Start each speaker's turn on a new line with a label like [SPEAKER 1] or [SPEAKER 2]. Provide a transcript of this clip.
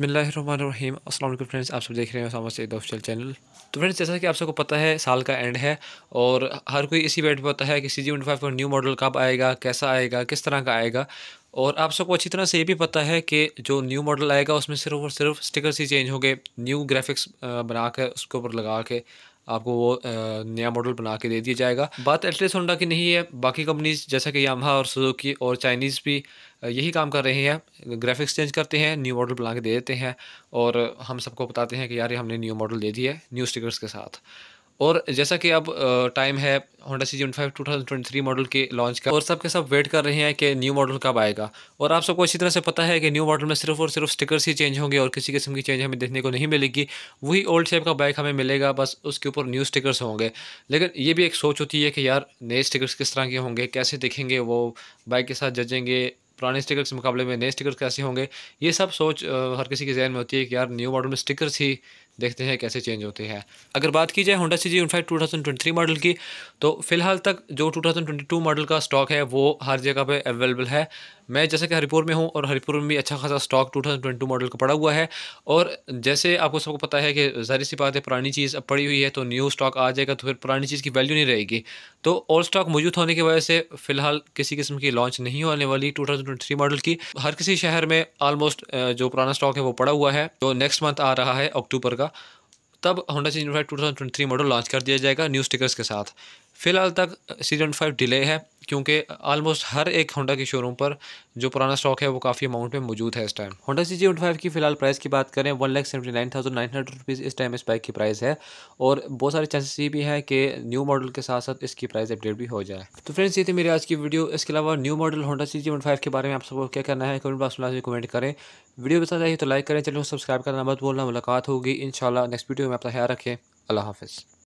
[SPEAKER 1] बसमीम असल फ्रेंड्स आप सब देख रहे हैं सामा सईद ऑफिशियल चैनल तो फ्रेंड्स जैसा कि आप सबको पता है साल का एंड है और हर कोई इसी वेट पर होता है कि सी जी फाइव का न्यू मॉडल कब आएगा कैसा आएगा किस तरह का आएगा और आप सबको अच्छी तरह से ये भी पता है कि जो न्यू मॉडल आएगा उसमें सिर्फ और सिर्फ स्टिकर्स ही चेंज होंगे न्यू ग्राफिक्स बना कर उसके ऊपर लगा के आपको वो नया मॉडल बना के दे दिया जाएगा बात एल्ट्रेस होंडा की नहीं है बाकी कंपनीज जैसा कि यामहा और सुजुकी और चाइनीज़ भी यही काम कर रहे हैं ग्राफिक्स चेंज करते हैं न्यू मॉडल बना के दे देते हैं और हम सबको बताते हैं कि यार हमने न्यू मॉडल दे दिया है न्यू स्टिकर्स के साथ और जैसा कि अब टाइम है Honda C G five two thousand twenty three model के लॉन्च का और सबके सब वेट कर रहे हैं कि न्यू मॉडल कब आएगा और आप सबको अच्छी तरह से पता है कि न्यू मॉडल में सिर्फ और सिर्फ स्टिकर्स ही चेंज होंगे और किसी किस्म की चेंज हमें देखने को नहीं मिलेगी वही ओल्ड शेप का बाइक हमें मिलेगा बस उसके ऊपर न्यू स्टिकर्स होंगे लेकिन ये भी एक सोच होती है कि यार नए स्टिकर्स किस तरह के होंगे कैसे दिखेंगे वो बाइक के साथ जजेंगे पुराने स्टिकर्स के मुकाबले में नए स्टिकर्स कैसे होंगे ये सब सोच हर किसी के जहन में होती है कि यार न्यू मॉडल में स्टिकर्स ही देखते हैं कैसे चेंज होती है अगर बात की जाए Honda C G in fact two model की तो फिलहाल तक जो 2022 मॉडल का स्टॉक है वो हर जगह पे अवेलेबल है मैं जैसे कि हरिपुर में हूँ और हरिपुर में भी अच्छा खासा स्टॉक 2022 मॉडल का पड़ा हुआ है और जैसे आपको सबको पता है कि जारी सी बात है पुरानी चीज़ अब पड़ी हुई है तो न्यू स्टॉक आ जाएगा तो फिर पुरानी चीज़ की वैल्यू नहीं रहेगी तो ओल्ड स्टॉक मौजूद होने की वजह से फ़िलहाल किसी किस्म की लॉन्च नहीं होने वाली टू मॉडल की हर किसी शहर में आलमोस्ट जो पुराना स्टॉक है वो पड़ा हुआ है जो नेक्स्ट मंथ आ रहा है अक्टूबर का तब Honda change unified two model launch कर दिया जाएगा न्यू स्टिकर्स के साथ फ़िलहाल तक सीजन फाइव डिले है क्योंकि आलमोस्ट हर एक होंडा के शोरूम पर जो पुराना स्टॉक है वो काफ़ी अमाउंट में मौजूद है इस time Honda C G five की फिलहाल प्राइस की बात करें one lakh seventy nine thousand nine hundred rupees इस टाइम इस बाइक की प्राइस है और बहुत सारे चांसेस ये भी हैं कि न्यू मॉडल के साथ साथ इसकी प्राइस अपडेट भी हो जाए तो फ्रेंड्स ये थी मेरी आज की वीडियो इसके अलावा new model Honda C G five के बारे में आप सबको क्या करना है कमेंट बॉक्स में कमेंट करें वीडियो पसंद आई तो लाइक करें चलो सब्सक्राइब करना मत बोलना मुलाकात होगी इन नेक्स्ट वीडियो में अपना ख्याल रखें अल्लाह हाफिज़